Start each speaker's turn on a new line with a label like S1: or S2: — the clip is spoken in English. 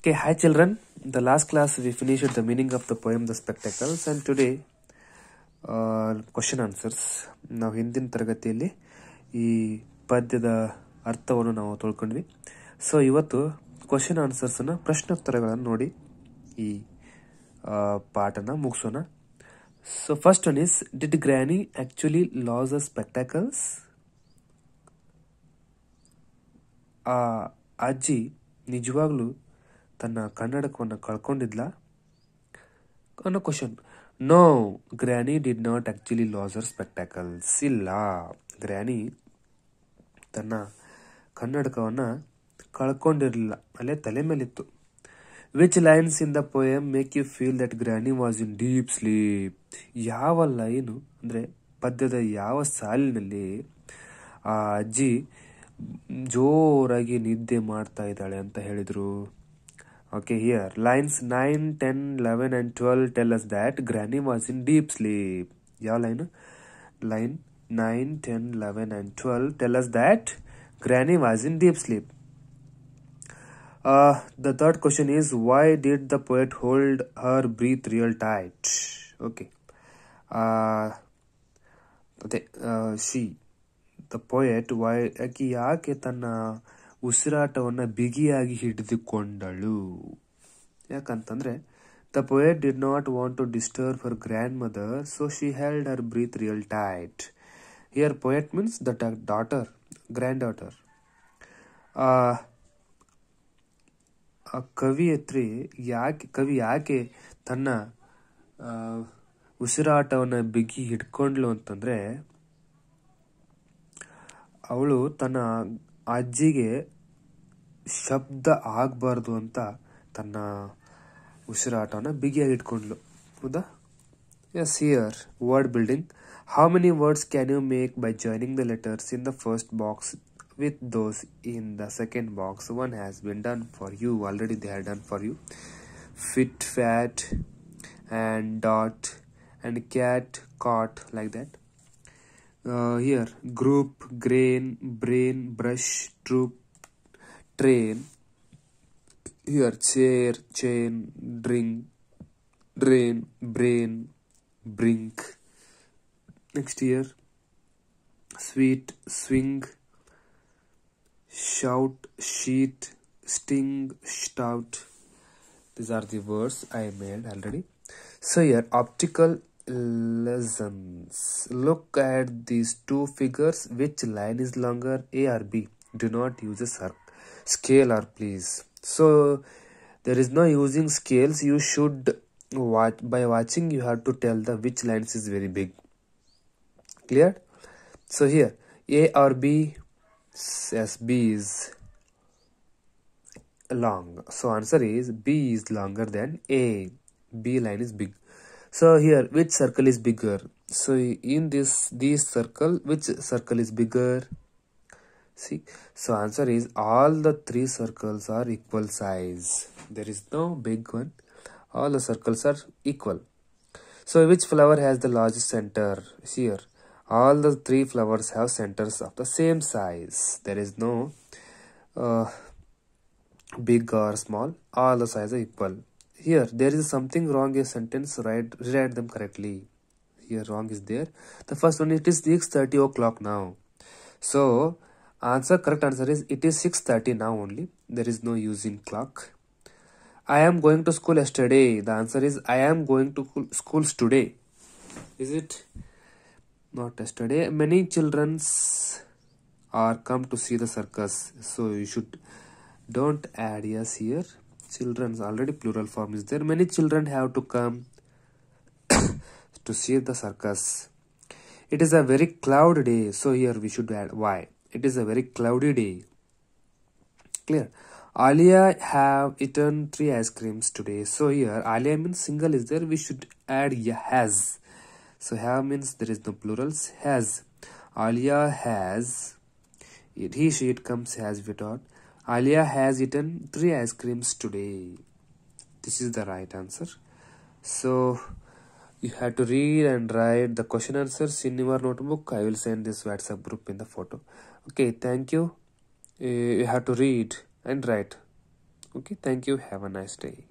S1: Okay, hi children. In the last class we finished the meaning of the poem The Spectacles and today question answers ನಾವು ಹಿಂದಿನ ತರಗತಿಯಲ್ಲಿ ಈ ಪದ್ಯದ ಅರ್ಥವನ್ನು ನಾವು ತೊಳ್ಕೊಂಡ್ವಿ ಸೊ ಇವತ್ತು ಕ್ವಶನ್ ಆನ್ಸರ್ಸನ್ನು ಪ್ರಶ್ನೋತ್ತರಗಳನ್ನು ನೋಡಿ ಈ ಪಾಠನ ಮುಗಿಸೋಣ so first one is did granny actually lose a spectacles ಆ ಅಜ್ಜಿ ನಿಜವಾಗ್ಲೂ ತನ್ನ ಕನ್ನಡಕವನ್ನು ಕಳ್ಕೊಂಡಿದ್ಲಾ ಅನ್ನೋ question no granny did not actually lose her spectacles ಇಲ್ಲ ಗ್ರ್ಯಾನಿ ತನ್ನ ಕನ್ನಡಕವನ್ನು ಕಳ್ಕೊಂಡಿರಲಿಲ್ಲ ಅಲ್ಲೇ ತಲೆ ಮೇಲಿತ್ತು which lines in the poem make you feel that granny was in deep sleep ಯಾವ ಲೈನು ಅಂದರೆ ಪದ್ಯದ ಯಾವ ಸಾಲಿನಲ್ಲಿ ಆ ಅಜ್ಜಿ ಜೋರಾಗಿ ನಿದ್ದೆ ಮಾಡ್ತಾ ಇದ್ದಾಳೆ ಅಂತ ಹೇಳಿದರು Okay, here lines 9, 10, 11, and 12 tell us that Granny was in deep sleep. Yeah, line, line 9, 10, 11, and 12 tell us that Granny was in deep sleep. Uh, the third question is why did the poet hold her breath real tight? Okay. Uh, the, uh, she, the poet, why, ಯಾಕೆ eh, ಉಸಿರಾಟವನ್ನು ಬಿಗಿಯಾಗಿ ಹಿಡಿದುಕೊಂಡಳು ಯಾಕಂತಂದರೆ the poet did not want to disturb her grandmother so she held her breath real tight here poet means the daughter granddaughter ಆ ಕವಿಯತ್ರಿ ಯಾಕೆ ಕವಿ ಯಾಕೆ ತನ್ನ ಉಸಿರಾಟವನ್ನು ಬಿಗಿ ಹಿಡ್ಕೊಂಡ್ಲು ಅಂತಂದರೆ ಅವಳು ತನ್ನ ಅಜ್ಜಿಗೆ ಶಬ್ದ ಆಗಬಾರ್ದು ಅಂತ ತನ್ನ ಉಸಿರಾಟನ ಬಿಗಿಯಾಗಿ ಇಟ್ಕೊಂಡ್ಲು ಹೌದಾ yes here word building how many words can you make by joining the letters in the first box with those in the second box one has been done for you already they are done for you fit fat and dot and cat caught like that uh, here group grain brain brush troop train here chair chain drink drain brain brink next here sweet swing shout sheet sting stout these are the words i made already so here optical lessons. Look at these two figures. Which line is longer, A or B? Do not use a scaler, please. So there is no using scales. You should watch by watching. You have to tell the which lines is very big. Clear? So here A or B? Yes, B is long. So answer is B is longer than A. B line is big so here which circle is bigger so in this this circle which circle is bigger see so answer is all the three circles are equal size there is no big one all the circles are equal so which flower has the largest center here all the three flowers have centers of the same size there is no uh, big or small all the size are equal here there is something wrong a sentence write rewrite them correctly here wrong is there the first one it is 6:30 o'clock now so answer correct answer is it is 6:30 now only there is no using clock i am going to school yesterday the answer is i am going to schools today is it not yesterday many children's are come to see the circus so you should don't add yes here children's already plural form is there many children have to come to see the circus it is a very cloudy day so here we should add why it is a very cloudy day clear Alia have eaten three ice creams today. So here Alia means single is there. We should add has. So have means there is no plurals. Has. Alia has. It, he, she, it comes has taught. Alia has eaten three ice creams today. This is the right answer. So you have to read and write the question answers in your notebook. I will send this WhatsApp group in the photo. Okay, thank you. Eh, you have to read and write. Okay, thank you. Have a nice day.